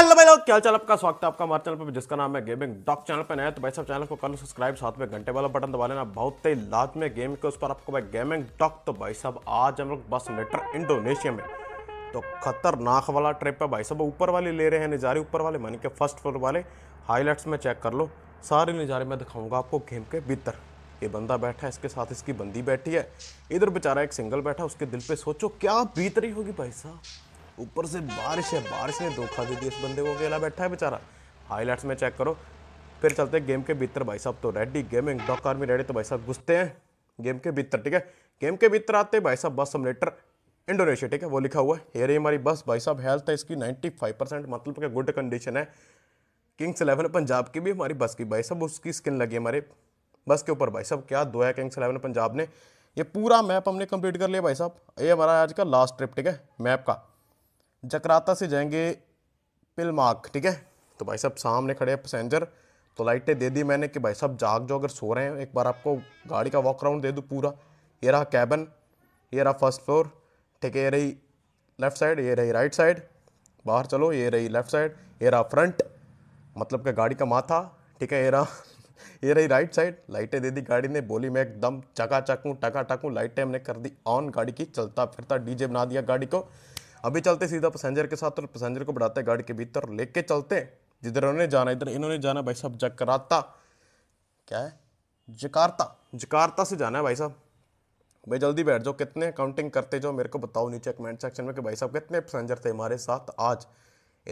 Hello भाई लोग क्या चाल आपका स्वागत है आपका हमारे चैनल पर जिसका नाम है गेमिंग डॉक चैनल पर नया तो भाई सब चैनल को कर लो सब्सक्राइब साथ में घंटे वाला बटन दबा लेना बहुत ही लाज में गेम के उस पर आपको भाई गेमिंग डॉक तो भाई साहब आज हम लोग बस नेटर इंडोनेशिया में तो खतरनाक वाला ट्रिप है भाई साहब ऊपर वाले ले रहे हैं नज़ारे ऊपर वाले मानी के फर्स्ट फ्लोर वाले हाईलाइट्स में चेक कर लो सारे नज़ारे मैं दिखाऊंगा आपको गेम के भीतर ये बंदा बैठा है इसके साथ इसकी बंदी बैठी है इधर बेचारा एक सिंगल बैठा उसके दिल पर सोचो क्या बीत रही होगी भाई साहब ऊपर से बारिश है बारिश ने धोखा दे दिया इस बंदे को अकेला बैठा है बेचारा हाईलाइट्स में चेक करो फिर चलते हैं गेम के भीतर भाई साहब तो ready gaming dock army ready तो भाई साहब घुसते हैं गेम के भीतर ठीक है गेम के भीतर आते हैं भाई साहब बस समलेटर इंडोनेशिया ठीक है वो लिखा हुआ है ये हमारी बस भाई साहब हेल्थ है इसकी 95 परसेंट मतलब कि गुड कंडीशन है किंग्स इलेवन पंजाब की भी हमारी बस की भाई साहब उसकी स्किन लगी हमारे बस के ऊपर भाई साहब क्या है किंग्स इलेवन पंजाब ने ये पूरा मैप हमने कंप्लीट कर लिया भाई साहब ये हमारा आज का लास्ट ट्रिप ठीक है मैप का जकराता से जाएंगे पिलमाक ठीक है तो भाई साहब सामने खड़े हैं पैसेंजर तो लाइटें दे दी मैंने कि भाई साहब जाग जो अगर सो रहे हैं एक बार आपको गाड़ी का वॉक राउंड दे दूँ पूरा ये रहा कैबन ये रहा फर्स्ट फ्लोर ठीक है ये रही लेफ़्ट साइड ये रही राइट साइड बाहर चलो ये रही लेफ़्ट साइड ये रहा फ्रंट मतलब कि गाड़ी का माथा ठीक है ये रहा ये रही राइट साइड लाइटें दे दी गाड़ी ने बोली मैं एकदम चका चकूँ टका टकूँ लाइटें हमने कर दी ऑन गाड़ी की चलता फिरता डीजे बना दिया गाड़ी को अभी चलते सीधा पैसेंजर के साथ और पैसेंजर को बढ़ाते गाड़ी के भीतर लेके चलते जिधर उन्होंने जाना इधर इन्होंने जाना भाई साहब जकराता क्या है जकार्ता जकार्ता से जाना है भाई साहब भाई जल्दी बैठ जाओ कितने काउंटिंग करते जाओ मेरे को बताओ नीचे कमेंट सेक्शन में कि भाई साहब कितने पैसेंजर थे हमारे साथ आज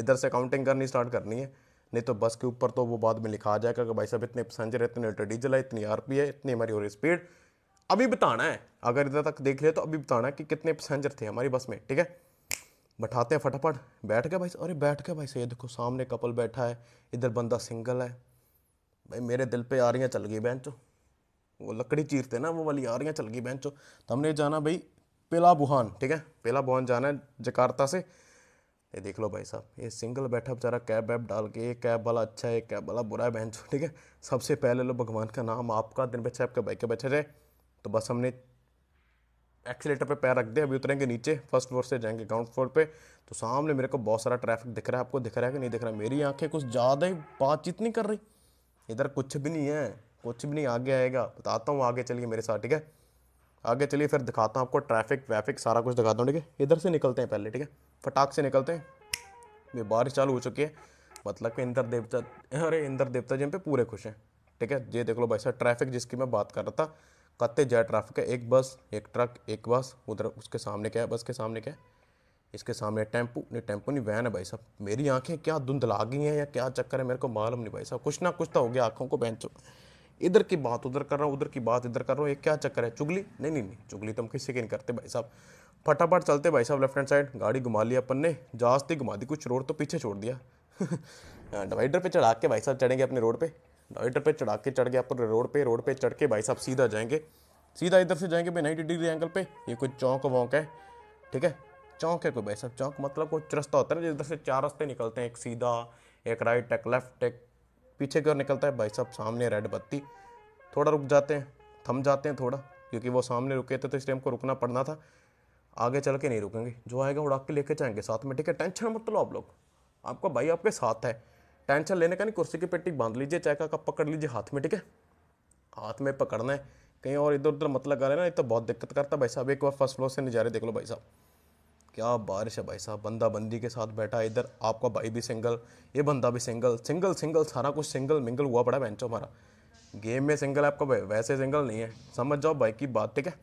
इधर से काउंटिंग करनी स्टार्ट करनी है नहीं तो बस के ऊपर तो वो बाद में लिखा आ जाएगा कि भाई साहब इतने पैसेंजर है इतने लीटर डीजल है इतनी आर है इतनी हमारी हो रही स्पीड अभी बताना है अगर इधर तक देख लिया तो अभी बताना है कि कितने पैसेंजर थे हमारी बस में ठीक है बैठाते हैं फटाफट बैठ गया भाई अरे बैठ गया भाई से देखो सामने कपल बैठा है इधर बंदा सिंगल है भाई मेरे दिल पे रही चल गई बहन वो लकड़ी चीरते ना वो वाली आ रही चल गई बहन तो हमने जाना भाई पेला बुहान ठीक है पेला बुहान जाना है जकार्ता से ये देख लो भाई साहब ये सिंगल बैठा बेचारा कैब वैब डाल के ये कैब वाला अच्छा है कैब वाला बुरा है बहन ठीक है सबसे पहले लो भगवान का नाम आपका दिन बचा आपका बाइक के बैठे जाए तो बस हमने एक्सीटर पे पैर रख दें अभी उतरेंगे नीचे फर्स्ट फ्लोर से जाएंगे ग्राउंड फ्लोर पे तो सामने मेरे को बहुत सारा ट्रैफिक दिख रहा है आपको दिख रहा है कि नहीं दिख रहा है मेरी आंखें कुछ ज़्यादा ही बातचीत नहीं कर रही इधर कुछ भी नहीं है कुछ भी नहीं आगे आएगा बताता हूँ आगे चलिए मेरे साथ ठीक है आगे चलिए फिर दिखाता हूँ आपको ट्रैफिक वैफिक सारा कुछ दिखाता हूँ ठीक है इधर से निकलते हैं पहले ठीक है फटाक से निकलते हैं ये बारिश चालू हो चुकी है मतलब कि इंद्र देवता अरे इंद्र देवता जी हम पे पूरे खुश हैं ठीक है ये देख लो भाई साहब ट्रैफिक जिसकी मैं बात कर रहा था कत्ते ज़्यादा ट्रैफिक है एक बस एक ट्रक एक बस उधर उसके सामने क्या है बस के सामने क्या है इसके सामने टेम्पू नहीं टेम्पू नहीं वैन है भाई साहब मेरी आंखें क्या धुंधला गई हैं या क्या चक्कर है मेरे को मालूम नहीं भाई साहब कुछ ना कुछ तो हो गया आंखों को बेंच इधर की बात उधर कर रहा हूँ उधर की बात इधर कर रहा हूँ ये क्या चक्कर है चुगली नहीं नहीं नहीं चुगली तो हम किसी के नहीं करते भाई साहब फटाफट चलते भाई साहब लेफ्ट हैंड साइड गाड़ी घुमा ली अपन ने जास्ती घुमा दी कुछ रोड तो पीछे छोड़ दिया हाँ, डिवाइडर पे चढ़ा के भाई साहब चढ़ेंगे अपने रोड पे डाइटर पे चढ़ा के चढ़ गया अपन रोड पे रोड पे चढ़ के भाई साहब सीधा जाएंगे सीधा इधर से जाएंगे भाई नाइन्टी डिग्री एंगल पे ये कोई चौंक वौंक है ठीक है चौंक है कोई भाई साहब चौंक मतलब कोई रास्ता होता है ना इधर से चार रास्ते निकलते हैं एक सीधा एक राइट एक लेफ्ट एक पीछे की ओर निकलता है भाई साहब सामने रेड बत्ती थोड़ा रुक जाते हैं थम जाते हैं थोड़ा क्योंकि वो सामने रुके थे तो इस टाइम को रुकना पड़ना था आगे चल के नहीं रुकेंगे जो आएगा उड़ा के लेके जाएंगे साथ में ठीक है टेंशन मत लो आप लोग आपका भाई आपके साथ है टेंशन लेने का नहीं कुर्सी की पेटी बांध लीजिए चाय का कप पकड़ लीजिए हाथ में ठीक है हाथ में पकड़ना है कहीं और इधर उधर मत लगा लेना ये तो बहुत दिक्कत करता भाई साहब एक बार फर्स्ट फ्लोर से नज़ारे देख लो भाई साहब क्या बारिश है भाई साहब बंदा बंदी के साथ बैठा इधर आपका भाई भी सिंगल ये बंदा भी सिंगल सिंगल सिंगल सारा कुछ सिंगल मिंगल हुआ पड़ा बेंचो हमारा गेम में सिंगल है आपका वैसे सिंगल नहीं है समझ जाओ भाई की बात ठीक है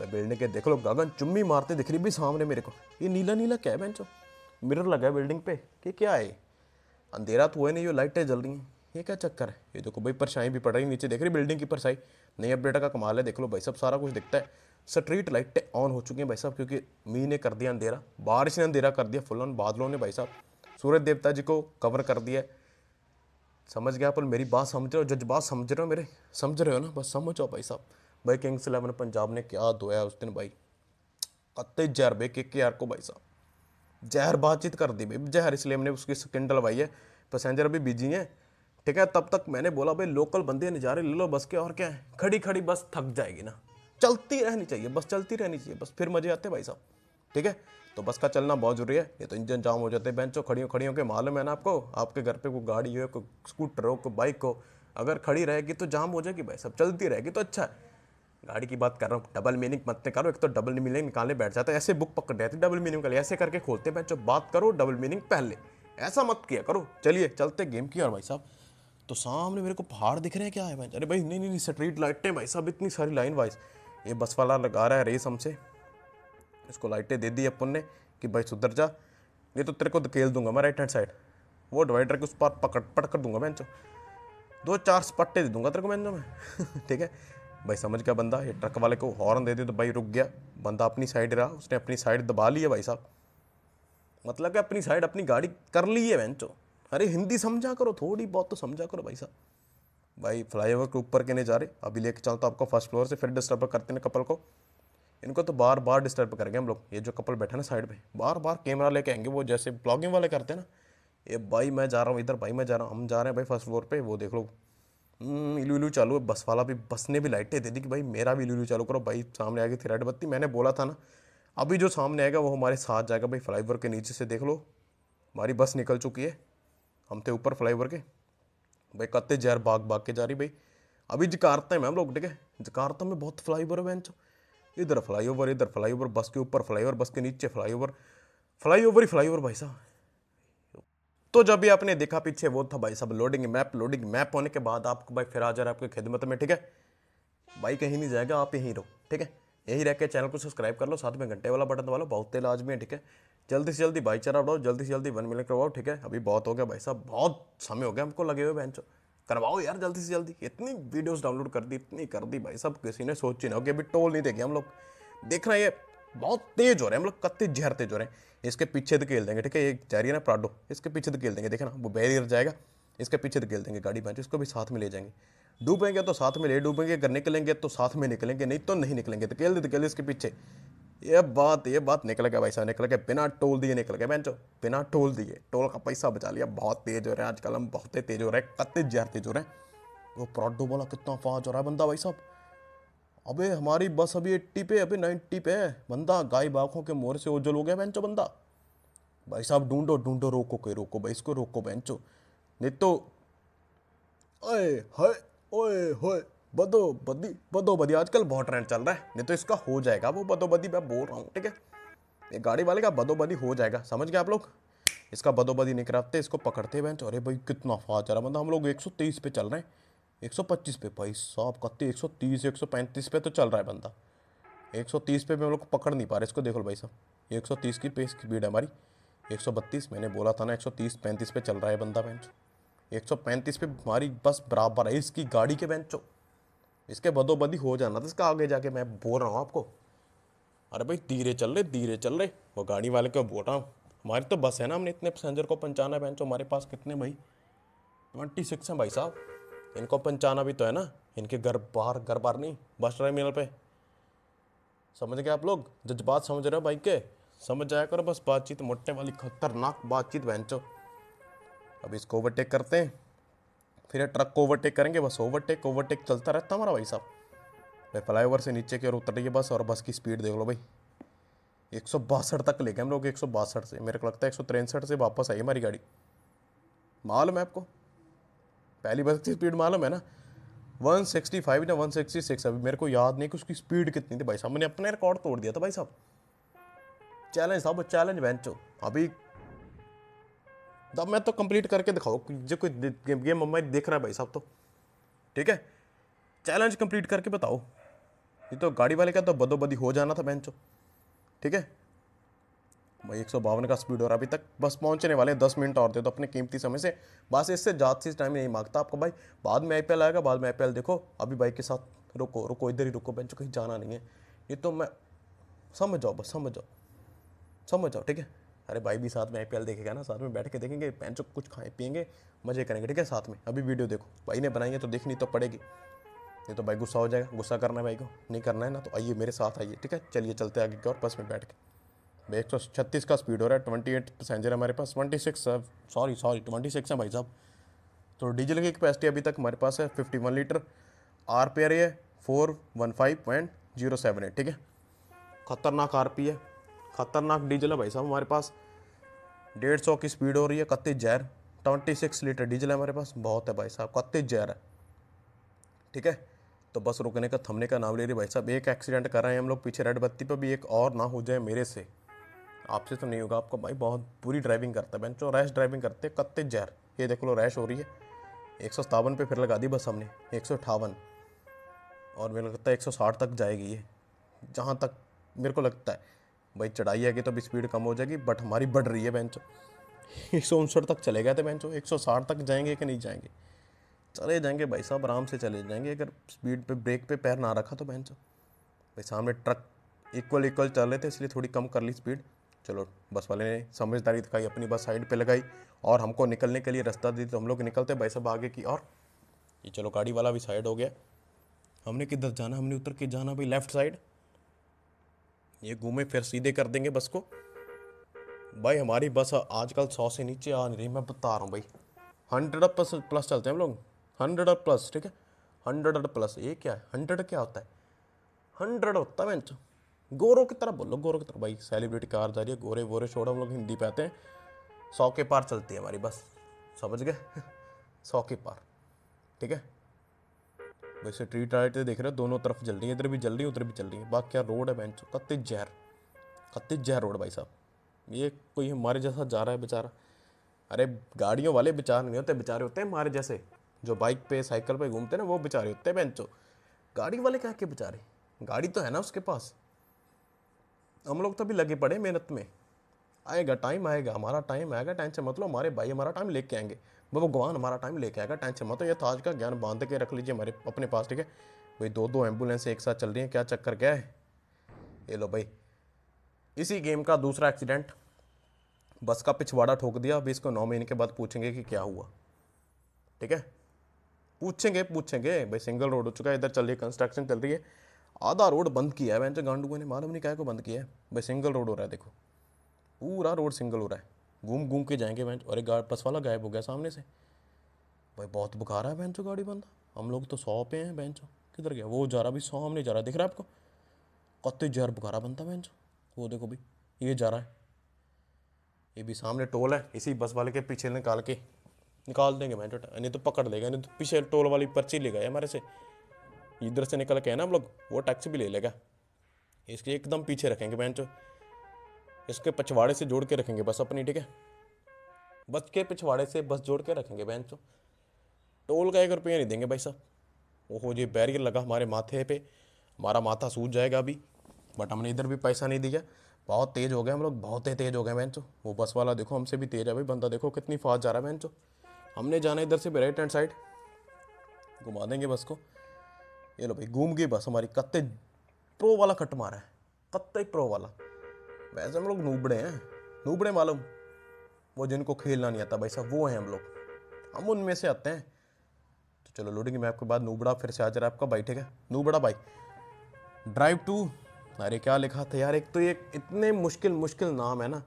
भाई बिल्डिंग के देख लो गगन चुम्मी मारते दिख रही भी सामने मेरे को ये नीला नीला क्या है बेंचो मिरर लगा है बिल्डिंग पे कि क्या है अंधेरा तो हुआ नहीं जो लाइटें जल रही हैं ये क्या चक्कर है ये देखो भाई परछाई भी पड़ रही नीचे देख रही बिल्डिंग की परछाई नई अपडेट का कमाल है देख लो भाई सब सारा कुछ दिखता है स्ट्रीट लाइटें ऑन हो चुकी हैं भाई साहब क्योंकि मीह ने कर दिया अंधेरा बारिश ने अंधेरा कर दिया फुल ऑन बादलों ने भाई साहब सूरज देवता जी को कवर कर दिया समझ गया पर मेरी बात समझ रहे हो जज्बात समझ रहे हो मेरे समझ रहे हो ना बस समझ आओ भाई साहब भाई किंग्स इलेवन पंजाब ने क्या धोया उस दिन भाई कत्ते जरबे के के आर को भाई साहब जहर बातचीत कर दी भाई जहर इसलिए हमने उसकी स्किन डलवाई है पैसेंजर भी बिजी हैं ठीक है तब तक मैंने बोला भाई लोकल बंदे नज़ारे ले लो बस के और क्या है खड़ी खड़ी बस थक जाएगी ना चलती रहनी चाहिए बस चलती रहनी चाहिए बस फिर मजे आते भाई साहब ठीक है तो बस का चलना बहुत ज़रूरी है ये तो इंजन जाम हो जाते हैं बेंचो खड़ियों खड़ियों के मालूम है ना आपको आपके घर पे कोई गाड़ी हो कोई स्कूटर हो कोई बाइक हो अगर खड़ी रहेगी तो जाम हो जाएगी भाई सब चलती रहेगी तो अच्छा है गाड़ी की बात कर रहा हूँ डबल मीनिंग मत करो एक तो डबल मीनिंग निकालने बैठ जाता है ऐसे बुक पकड़ जाती डबल मीनिंग का ऐसे करके खोलते हैं जो बात करो डबल मीनिंग पहले ऐसा मत किया करो चलिए चलते गेम की और भाई साहब तो सामने मेरे को पहाड़ दिख रहे हैं क्या है भाई अरे भाई नहीं नहीं नहीं स्ट्रीट लाइटें भाई साहब इतनी सारी लाइन वाइज ये बस वाला लगा रहा है रेस हमसे इसको लाइटें दे दी अपन ने कि भाई सुधर जा ये तो तेरे को धकेल दूंगा मैं राइट हैंड साइड वो डिवाइडर के उस पार पकड़ पटक कर दूंगा मैं दो चार स्पट्टे दे दूंगा तेरे को मैं ठीक है भाई समझ गया बंदा ये ट्रक वाले को हॉर्न दे दे तो भाई रुक गया बंदा अपनी साइड रहा उसने अपनी साइड दबा ली है भाई साहब मतलब कि अपनी साइड अपनी गाड़ी कर ली है चो अरे हिंदी समझा करो थोड़ी बहुत तो समझा करो भाई साहब भाई ओवर के ऊपर के नहीं जा रहे अभी लेके चलता तो आपको फर्स्ट फ्लोर से फिर डिस्टर्ब करते हैं कपल को इनको तो बार बार डिस्टर्ब करेंगे हम लोग ये जो कपल बैठे ना साइड पे बार बार कैमरा लेके आएंगे वो जैसे ब्लॉगिंग वाले करते हैं ना ये भाई मैं जा रहा हूँ इधर भाई मैं जा रहा हूँ हम जा रहे हैं भाई फर्स्ट फ्लोर पर वो देख लो हम्म, इलू इलू चालू है बस वाला भी बस ने भी लाइटें दे दी कि भाई मेरा भी इलू इलू चालू करो भाई सामने आ गई थी रेड बत्ती मैंने बोला था ना अभी जो सामने आएगा वो हमारे साथ जाएगा भाई फ्लाई के नीचे से देख लो हमारी बस निकल चुकी है हम थे ऊपर फ्लाई के भाई कत्ते जहर भाग भाग के जा रही भाई अभी जकारता है मैम लोग ठीक है जकारता में बहुत फ्लाई ओवर है बेंचो इधर ओवर इधर ओवर बस के ऊपर ओवर बस के नीचे फ्लाई ओवर ही ओवर भाई साहब तो जब भी आपने देखा पीछे वो था भाई सब लोडिंग मैप लोडिंग मैप होने के बाद आपको भाई फिर आ जा रहा है आपकी खिदमत में ठीक है भाई कहीं नहीं जाएगा आप यहीं रहो ठीक है यहीं रह के चैनल को सब्सक्राइब कर लो साथ में घंटे वाला बटन दबा लो बहुत तेल आजमी है ठीक है जल्दी से जल्दी भाईचारा उड़ाओ जल्दी से जल्दी वन मिलियन करवाओ ठीक है अभी बहुत हो गया भाई साहब बहुत समय हो गया हमको लगे हुए बहन करवाओ यार जल्दी से जल्दी इतनी वीडियोस डाउनलोड कर दी इतनी कर दी भाई साहब किसी ने सोची ना कि अभी टोल नहीं देखे हम लोग देख रहे हैं बहुत तेज हो रहे हैं हम लोग कत्ते जहर तेज हो रहे हैं इसके पीछे धकेल तो देंगे ठीक है ये जा रही है ना प्राडो इसके पीछे धकेल तो देंगे देखे ना वो बैरियर जाएगा इसके पीछे धकेल तो देंगे गाड़ी बैंक इसको भी साथ में ले जाएंगे डूबेंगे तो साथ में ले डूबेंगे अगर निकलेंगे तो साथ में निकलेंगे नहीं तो नहीं निकलेंगे धकेल दे धकेल इसके पीछे ये बात ये बात निकल गया भाई साहब निकल गया बिना टोल दिए निकल गया बैंक बिना टोल दिए टोल का पैसा बचा लिया बहुत तेज हो रहे हैं आजकल हम बहुत तेज हो रहे हैं कत्ते जहर तेज हो रहे हैं वो प्राडो बोला कितना फास्ट हो रहा है बंदा भाई साहब अबे हमारी बस अभी एट्टी पे अभी नाइन्टी पे है बंदा गाय बाखों के मोर से उज्जवल हो गया बैंको बंदा भाई साहब ढूंढो ढूंढो रोको कोई रोको भाई इसको रोको बैंको नहीं तो ओए हय ओए होए बदो बदी बदो बदी आजकल बहुत ट्रेंड चल रहा है नहीं तो इसका हो जाएगा वो बदो बदी मैं बोल रहा हूँ ठीक है ये गाड़ी वाले का बदो बदी हो जाएगा समझ गए आप लोग इसका बदो बदी नहीं इसको पकड़ते बैंको अरे भाई कितना फास्ट चल रहा मतलब हम लोग 130 पे चल रहे हैं 125 पे भाई साहब कत्ती 130 135 पे तो चल रहा है बंदा 130 पे भी हम लोग को पकड़ नहीं पा रहे इसको देखो भाई साहब 130 की पेस की भीड़ है हमारी 132 मैंने बोला था ना 130 35 पे चल रहा है बंदा बेंच 135 पे हमारी बस बराबर है इसकी गाड़ी के बेंचो इसके बदोबदी हो जाना था इसका आगे जाके मैं बोल रहा हूँ आपको अरे भाई धीरे चल रहे धीरे चल रहे वो गाड़ी वाले को बोल रहा हूँ हमारी तो बस है ना हमने इतने पैसेंजर को पहुँचाना है बेंचो हमारे पास कितने भाई ट्वेंटी सिक्स हैं भाई साहब इनको पंचाना भी तो है ना इनके घर बाहर घर बाहर नहीं बस टर्मिनल पे समझ गए आप लोग जज्बात समझ रहे हो बाइक के समझ जाया करो बस बातचीत मोटे वाली खतरनाक बातचीत बहनचो अब इसको ओवरटेक करते हैं फिर ट्रक को ओवरटेक करेंगे बस ओवरटेक ओवरटेक चलता रहता हमारा भाई साहब भाई फ्लाई ओवर से नीचे की ओर उतर रही है बस और बस की स्पीड देख लो भाई एक सौ बासठ तक ले गए हम लोग एक सौ बासठ से मेरे को लगता है एक सौ तिरसठ से वापस आई हमारी गाड़ी मालूम है आपको पहली बस की स्पीड मालूम है ना 165 ना 166 अभी मेरे को याद नहीं कि उसकी स्पीड कितनी थी भाई साहब मैंने अपना रिकॉर्ड तोड़ दिया था भाई साहब चैलेंज था वो चैलेंज बेंचो अभी तब मैं तो कंप्लीट करके दिखाओ जो कोई गेम गेम मम्मा देख रहा है भाई साहब तो ठीक है चैलेंज कंप्लीट करके बताओ ये तो गाड़ी वाले का तो बदोबदी हो जाना था बेंचो ठीक है एक सौ बावन का स्पीड और अभी तक बस पहुंचने वाले दस मिनट और दे तो अपने कीमती समय से बस इससे जात से टाइम नहीं मांगता आपको भाई बाद में आई आएगा बाद में आई देखो अभी बाइक के साथ रुको रुको इधर ही रुको बैंक कहीं जाना नहीं है ये तो मैं समझ जाओ बस समझ जाओ समझ जाओ ठीक है अरे भाई भी साथ में आई देखेगा ना साथ में बैठ के देखेंगे पैंचो कुछ खाएं पियेंगे मज़े करेंगे ठीक है साथ में अभी वीडियो देखो भाई ने बनाई है तो देखनी तो पड़ेगी नहीं तो भाई गुस्सा हो जाएगा गुस्सा करना है भाई को नहीं करना है ना तो आइए मेरे साथ आइए ठीक है चलिए चलते आगे की और बस में बैठ के एक सौ तो छत्तीस का स्पीड हो रहा है ट्वेंटी एट पैसेंजर हमारे पास twenty six sorry sorry twenty six है भाई साहब तो डीजल की कैपेसिटी अभी तक हमारे पास है fifty one litre R P R है four one five point zero seven eight ठीक है खतरनाक आर पी है खतरनाक डीजल है भाई साहब हमारे पास डेढ़ सौ की स्पीड हो रही है कत्ती जहर ट्वेंटी सिक्स लीटर डीजल है हमारे पास बहुत है भाई साहब कत्ती जहर है ठीक है तो बस रुकने का थमने का नाम ले रही भाई साहब एक एक्सीडेंट कर रहे हैं हम लोग पीछे रेड बत्ती पर भी एक और ना हो जाए मेरे से आपसे तो नहीं होगा आपका भाई बहुत बुरी ड्राइविंग करता है बेंचो रैश ड्राइविंग करते कत्ते जहर ये देख लो रैश हो रही है एक सौ फिर लगा दी बस हमने एक सौ अठावन और मेरे लगता है एक सौ साठ तक जाएगी ये जहाँ तक मेरे को लगता है भाई चढ़ाई आएगी तो अभी स्पीड कम हो जाएगी बट हमारी बढ़ रही है बेंचो एक सौ उनसठ तक चले गए थे बेंचो एक सौ साठ तक जाएंगे कि नहीं जाएंगे चले जाएंगे भाई साहब आराम से चले जाएंगे अगर स्पीड पे ब्रेक पे पैर ना रखा तो बेंचो भाई सामने ट्रक इक्वल इक्वल चल रहे थे इसलिए थोड़ी कम कर ली स्पीड चलो बस वाले ने समझदारी दिखाई अपनी बस साइड पे लगाई और हमको निकलने के लिए रास्ता दी तो हम लोग निकलते भाई साहब आगे की और ये चलो गाड़ी वाला भी साइड हो गया हमने किधर जाना हमने उतर के जाना भाई लेफ्ट साइड ये घूमे फिर सीधे कर देंगे बस को भाई हमारी बस आजकल सौ से नीचे आ नहीं रही मैं बता रहा हूँ भाई हंड्रेड प्लस प्लस चलते हैं हम लोग हंड्रेड प्लस ठीक है हंड्रेड प्लस ये क्या है हंड्रेड क्या होता है हंड्रेड होता है मैं गोरों की तरफ बोलो गोरों की तरफ भाई सेलिब्रिटी कार जा रही है गोरे वोरे छोड़ो हम लोग हिंदी पे आते हैं सौ के पार चलती है हमारी बस समझ गए सौ के पार ठीक है वैसे ट्रीट आइट देख रहे हो दोनों तरफ जल रही है इधर भी जल रही है उधर भी चल रही है बाकी क्या रोड है बेंच कत्ते जहर कत्ते जहर रोड भाई साहब ये कोई हमारे जैसा जा रहा है बेचारा अरे गाड़ियों वाले बेचार नहीं होते बेचारे होते हैं हमारे जैसे जो बाइक पे साइकिल पे घूमते हैं ना वो बेचारे होते हैं बेंचो गाड़ी वाले क्या के बेचारे गाड़ी तो है ना उसके पास हम लोग तो अभी लगे पड़े मेहनत में आएगा टाइम आएगा हमारा टाइम आएगा टेंशन मत लो हमारे भाई हमारा टाइम लेके आएंगे भगवान हमारा टाइम लेके आएगा टेंशन मत लो ये तो आज का ज्ञान बांध के रख लीजिए हमारे अपने पास ठीक है भाई दो दो एम्बुलेंस एक साथ चल रही हैं क्या चक्कर क्या है ये लो भाई इसी गेम का दूसरा एक्सीडेंट बस का पिछवाड़ा ठोक दिया अभी इसको नौ महीने के बाद पूछेंगे कि क्या हुआ ठीक है पूछेंगे पूछेंगे भाई सिंगल रोड हो चुका है इधर चल रही है कंस्ट्रक्शन चल रही है आधा रोड बंद किया है वैन गांडुओं ने मालूम नहीं क्या को बंद किया है भाई सिंगल रोड हो रहा है देखो पूरा रोड सिंगल हो रहा है घूम घूम के जाएंगे वैन और एक बस वाला गायब हो गया सामने से भाई बहुत बुखार है बहन तो गाड़ी बंद हम लोग तो सौ पे हैं बहन तो। किधर गया वो जा रहा भी सौ हमने जा रहा दिख रहा है आपको कत्ते जहर बुखारा बनता बहन तो। वो देखो भाई ये जा रहा है ये भी सामने टोल है इसी बस वाले के पीछे निकाल के निकाल देंगे मैं नहीं तो पकड़ लेगा नहीं तो पीछे टोल वाली पर्ची ले गए हमारे से इधर से निकल के है ना हम लोग वो टैक्सी भी ले लेगा इसके एकदम पीछे रखेंगे बेंच इसके पछवाड़े से जोड़ के रखेंगे बस अपनी ठीक है बस के पिछवाड़े से बस जोड़ के रखेंगे बेंच टोल का एक रुपया नहीं देंगे भाई साहब ओहो जी बैरियर लगा हमारे माथे पे हमारा माथा सूझ जाएगा अभी बट हमने इधर भी पैसा नहीं दिया बहुत तेज़ हो गए हम लोग बहुत ही तेज़ हो गए बहन वो बस वाला देखो हमसे भी तेज़ है भाई बंदा देखो कितनी फास्ट जा रहा है बहन हमने जाना इधर से राइट हैंड साइड घुमा देंगे बस को ये लो भाई घूम गई बस हमारी कत्ते प्रो वाला कट मारा है कत्ते प्रो वाला वैसे हम लोग नूबड़े हैं नूबड़े मालूम वो जिनको खेलना नहीं आता भाई साहब वो हैं हम लोग हम उनमें से आते हैं तो चलो लोडिंग मैप के बाद नूबड़ा फिर से आ जा रहा है आपका भाई ठीक है नूबड़ा भाई ड्राइव टू अरे क्या लिखा था यार एक तो ये इतने मुश्किल मुश्किल नाम है ना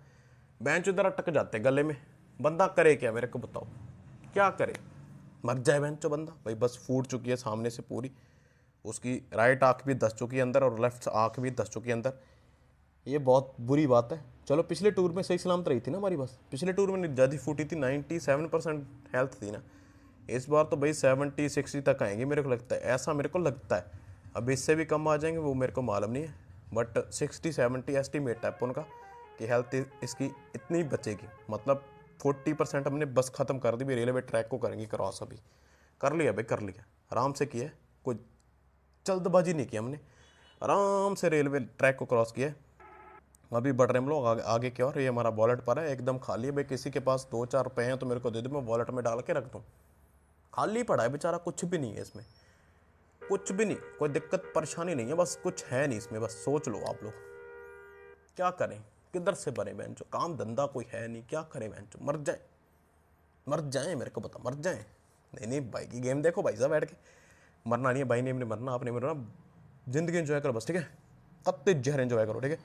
बेंच उधर अटक जाते गले में बंदा करे क्या मेरे को बताओ क्या करे मर जाए बैंक तो बंदा भाई बस फूट चुकी है सामने से पूरी उसकी राइट आँख भी दस चुकी अंदर और लेफ्ट आँख भी दस चुकी अंदर ये बहुत बुरी बात है चलो पिछले टूर में सही सलामत रही थी ना हमारी बस पिछले टूर में ज़्यादा फूटी थी नाइन्टी सेवन परसेंट हेल्थ थी ना इस बार तो भाई सेवेंटी सिक्सटी तक आएंगे मेरे को लगता है ऐसा मेरे को लगता है अब इससे भी कम आ जाएंगे वो मेरे को मालूम नहीं है बट सिक्सटी सेवेंटी एस्टीमेट है उनका कि हेल्थ इसकी इतनी बचेगी मतलब फोर्टी परसेंट हमने बस ख़त्म कर दी भी रेलवे ट्रैक को करेंगी क्रॉस अभी कर लिया भाई कर लिया आराम से किया कोई जल्दबाजी नहीं की हमने आराम से रेलवे ट्रैक को क्रॉस किया अभी बढ़ रहे हम लोग आगे, आगे की और ये हमारा वॉलेट पर है एकदम खाली है भाई किसी के पास दो चार रुपये हैं तो मेरे को दे दो मैं वॉलेट में डाल के रख दूँ खाली पड़ा है बेचारा कुछ भी नहीं है इसमें कुछ भी नहीं कोई दिक्कत परेशानी नहीं है बस कुछ है नहीं इसमें बस सोच लो आप लोग क्या करें किधर से बने बहन चो काम धंधा कोई है नहीं क्या करें बहन जो मर जाए मर जाए मेरे को पता मर जाए नहीं नहीं भाई की गेम देखो भाई साहब बैठ के मरना नहीं है भाई नहीं मरना आपने मरना ज़िंदगी इन्जॉय करो बस ठीक है कत्ते जहर इन्जॉय करो ठीक है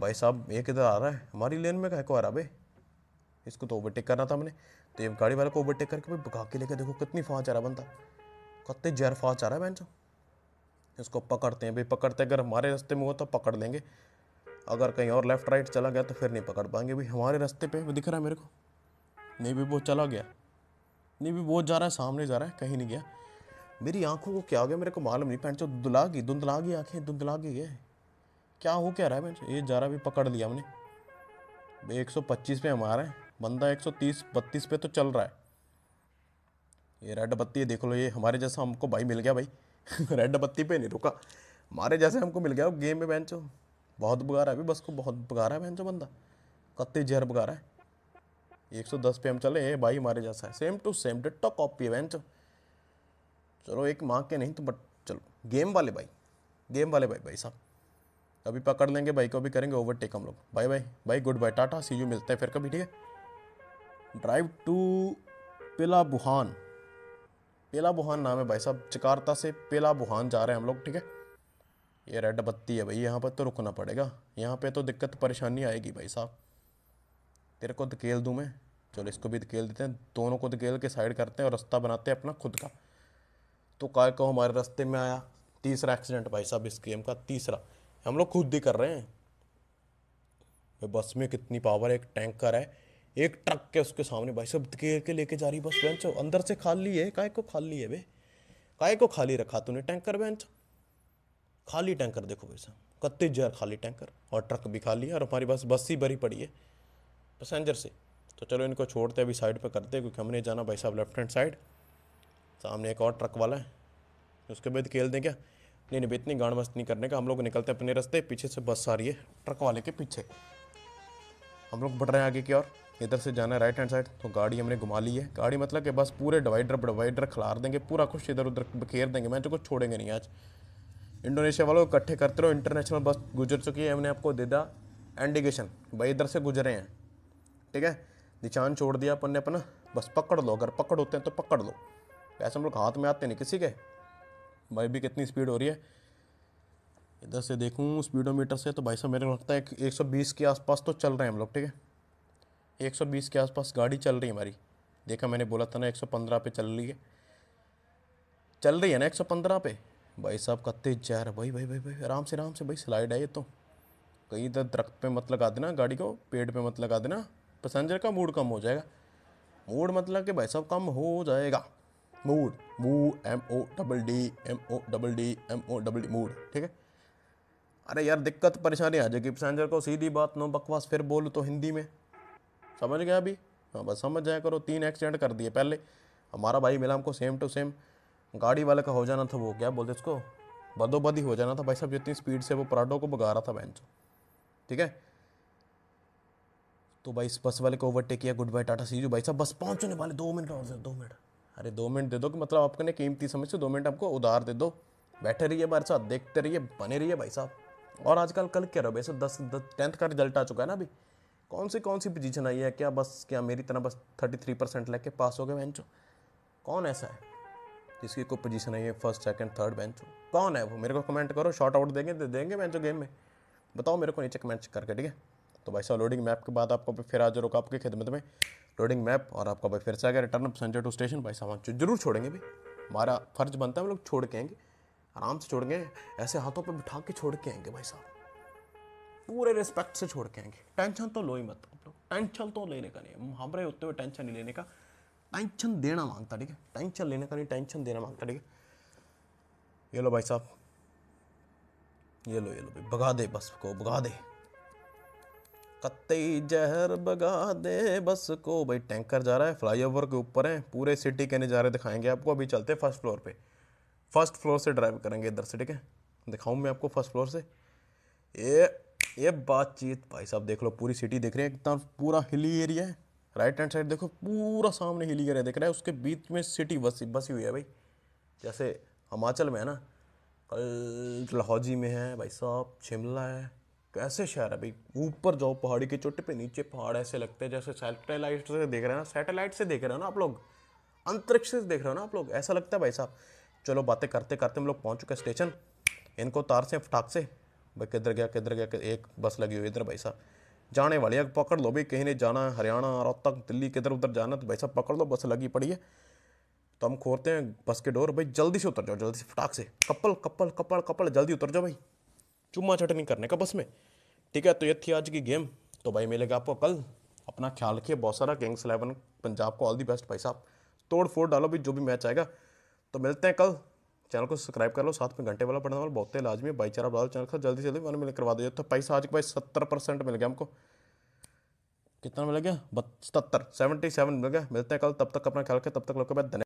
भाई साहब ये किधर आ रहा है हमारी लेन में कह को आ रहा भाई इसको तो ओवरटेक करना था हमने तो ये गाड़ी वाले को ओवरटेक करके भाई भगा के लेके देखो कितनी फाँच आ रहा बनता कत्ते जहर फाँच आ रहा है बहन साहब इसको पकड़ते हैं भाई पकड़ते अगर हमारे रास्ते में हुआ तो पकड़ लेंगे अगर कहीं और लेफ्ट राइट चला गया तो फिर नहीं पकड़ पाएंगे भाई हमारे रास्ते पे दिख रहा है मेरे को नहीं भी वो चला गया नहीं भी वो जा रहा है सामने जा रहा है कहीं नहीं गया मेरी आंखों को क्या हो गया मेरे को मालूम नहीं चो दुला गई धुंधला गई आँखें धुंधला गई है क्या हो क्या रहा है ये जा रहा भी पकड़ लिया हमने 125 पे हम आ रहे हैं बंदा 130 32 पे तो चल रहा है ये रेड बत्ती है देख लो ये हमारे जैसा हमको भाई मिल गया भाई रेड बत्ती पे नहीं रुका हमारे जैसे हमको मिल गया गेम में बेंचो बहुत बगा रहा है अभी बस को बहुत बगा रहा है बहन बंदा कत्ते जहर बगा रहा है 110 पे हम चले ये भाई हमारे जैसा है same to same ditto copy है बहन चलो एक माँ के नहीं तो बट चलो गेम वाले भाई गेम वाले भाई भाई साहब अभी पकड़ लेंगे भाई को भी करेंगे ओवरटेक हम लोग बाय बाय भाई good bye tata see you मिलते हैं फिर कभी ठीक है ड्राइव टू पेला बुहान पेला बुहान नाम है भाई साहब जकार्ता से पेला बुहान जा रहे हैं हम लोग ठीक है ये रेड बत्ती है भाई यहाँ पर तो रुकना पड़ेगा यहाँ पे तो दिक्कत परेशानी आएगी भाई साहब तेरे को धकेल दूँ मैं चलो इसको भी धकेल देते हैं दोनों को धकेल के साइड करते हैं और रास्ता बनाते हैं अपना खुद का तो काय को हमारे रास्ते में आया तीसरा एक्सीडेंट भाई साहब इस गेम का तीसरा हम लोग खुद ही कर रहे हैं भाई बस में कितनी पावर एक टैंकर है एक ट्रक के उसके सामने भाई साहब घेर के लेके जा रही बस बेंच अंदर से खाली है काय को खाली है भाई काय को खाली रखा तूने टैंकर बेंच खाली टैंकर देखो भाई साहब कत्तीस हजार खाली टैंकर और ट्रक भी खाली है और हमारी बस बस ही भरी पड़ी है पैसेंजर से तो चलो इनको छोड़ते अभी साइड पर करते क्योंकि हमने जाना भाई साहब लेफ्ट हैंड साइड सामने एक और ट्रक वाला है उसके बाद खेल दें क्या नहीं नहीं इतनी गाड़ मस्त नहीं करने का हम लोग निकलते अपने रास्ते पीछे से बस आ रही है ट्रक वाले के पीछे हम लोग बढ़ रहे हैं आगे की ओर इधर से जाना है राइट हैंड साइड तो गाड़ी हमने घुमा ली है गाड़ी मतलब कि बस पूरे डिवाइडर डिवाइडर खिलार देंगे पूरा कुछ इधर उधर बखेर देंगे मैं तो कुछ छोड़ेंगे नहीं आज इंडोनेशिया वालों इकट्ठे करते रहो इंटरनेशनल बस गुजर चुकी है हमने आपको दे दिया इंडिकेशन भाई इधर से गुजरे हैं ठीक है निशान छोड़ दिया अपन ने अपना बस पकड़ लो अगर पकड़ होते हैं तो पकड़ लो पैसे हम लोग हाथ में आते नहीं किसी के भाई भी कितनी स्पीड हो रही है इधर से देखूँ स्पीडोमीटर से तो भाई साहब मेरे को लगता है एक सौ बीस के आसपास तो चल रहे हैं हम लोग ठीक है एक सौ बीस के आसपास गाड़ी चल रही है हमारी देखा मैंने बोला था ना एक सौ पंद्रह पे चल रही है चल रही है ना एक सौ पंद्रह पे भाई साहब कत्ते तेज जहर भाई भाई भाई भाई आराम से आराम से भाई स्लाइड है ये तो कहीं इधर दरख्त पे मत लगा देना गाड़ी को पेड़ पे मत लगा देना पैसेंजर का मूड कम हो जाएगा मूड मतलब कि भाई साहब कम हो जाएगा मूड मू M O double D M O double D M O double D mood ठीक है अरे यार दिक्कत परेशानी आ जाएगी पैसेंजर को सीधी बात नो बकवास फिर बोलो तो हिंदी में समझ गया अभी हाँ बस समझ जाया करो तीन एक्सीडेंट कर दिए पहले हमारा भाई मिला हमको सेम टू सेम गाड़ी वाले का हो जाना था वो क्या बोलते इसको बदोबदी हो जाना था भाई साहब जितनी स्पीड से वो पराठों को भगा रहा था बहन ठीक है तो भाई इस बस वाले को ओवरटेक किया गुड बाय टाटा सीजू भाई साहब बस पहुंचने वाले दो मिनट और दो मिनट अरे दो मिनट दे दो कि मतलब आपको ने कीमती समझ से दो मिनट आपको उधार दे दो बैठे रहिए हमारे साथ देखते रहिए बने रहिए भाई साहब और आजकल कल क्या रहो भाई साहब दस दस टेंथ का रिजल्ट आ चुका है ना अभी कौन सी कौन सी पोजीशन आई है क्या बस क्या मेरी तरह बस थर्टी थ्री परसेंट लेके पास हो गए बेंचो कौन ऐसा है जिसकी कोई पोजीशन आई है फर्स्ट सेकेंड थर्ड बेंच कौन है वो मेरे को कमेंट करो शॉर्ट आउट देंगे दे देंगे बेंचो गेम में बताओ मेरे को नीचे कमेंट करके ठीक है तो भाई साहब लोडिंग मैप के बाद आपको फिर आज रुका आपकी खिदमत में लोडिंग मैप और आपका भाई फिर से आ गया रिटर्न संजय टू स्टेशन भाई सामान जरूर छोड़ेंगे भाई हमारा फर्ज बनता है हम लोग छोड़ के आएंगे आराम से छोड़ गए ऐसे हाथों पर बिठा के छोड़ के आएंगे भाई साहब पूरे रिस्पेक्ट से छोड़ के आएंगे टेंशन तो लो ही मत आप लोग टेंशन तो लेने का नहीं हमारे होते हुए टेंशन नहीं लेने का टेंशन देना मांगता ठीक है टेंशन लेने का नहीं टेंशन देना मांगता ठीक है ये लो भाई साहब ये लो ये लो भाई भगा दे बस को भगा दे कत्ते जहर बगा दे बस को भाई टैंकर जा रहा है फ्लाईओवर के ऊपर है पूरे सिटी के नज़ारे दिखाएंगे आपको अभी चलते हैं फर्स्ट फ्लोर पे फर्स्ट फ्लोर से ड्राइव करेंगे इधर से ठीक है दिखाऊँ मैं आपको फर्स्ट फ्लोर से ये ये बातचीत भाई साहब देख लो पूरी सिटी देख रहे हैं एकदम पूरा हिली एरिया है राइट हैंड साइड देखो पूरा सामने हिली एरिया देख रहा है उसके बीच में सिटी बसी बसी हुई है भाई जैसे हिमाचल में है ना कल लाहौजी में है भाई साहब शिमला है ऐसे शहर है भाई ऊपर जाओ पहाड़ी की चोटी पे नीचे पहाड़ ऐसे लगते हैं जैसे सैटेलाइट से देख रहे हैं ना सैटेलाइट से देख रहे हो ना आप लोग अंतरिक्ष से देख रहे हो ना आप लोग ऐसा लगता है भाई साहब चलो बातें करते करते हम लोग पहुँच चुके स्टेशन इनको तार से फटाक से भाई किधर गया किधर गया एक बस लगी हुई इधर भाई साहब जाने वाली है पकड़ लो भाई कहीं नहीं जाना है हरियाणा रोहतक दिल्ली किधर उधर जाना तो भाई साहब पकड़ लो बस लगी पड़ी है तो हम खोलते हैं बस के डोर भाई जल्दी से उतर जाओ जल्दी से फटाक से कपल कपल कपल कपल जल्दी उतर जाओ भाई चुम्मा चटनी करने का बस में ठीक है तो ये थी आज की गेम तो भाई मिलेगा आपको कल अपना ख्याल रखिए बहुत सारा किंग्स इलेवन पंजाब को ऑल दी बेस्ट भाई साहब तोड़ फोड़ डालो भी जो भी मैच आएगा तो मिलते हैं कल चैनल को सब्सक्राइब कर लो साथ में घंटे वाला पढ़ने वाला बहुत लाजमी है भाईचारा बढ़ा चैनल का जल्दी से जल्दी मैंने मिल करवा दिया तो पैसा आज के भाई सत्तर परसेंट मिल गया हमको कितना मिल गया सतर सेवेंटी सेवन मिल गया मिलते हैं कल तब तक अपना ख्याल रखें तब तक लोग धन्यवाद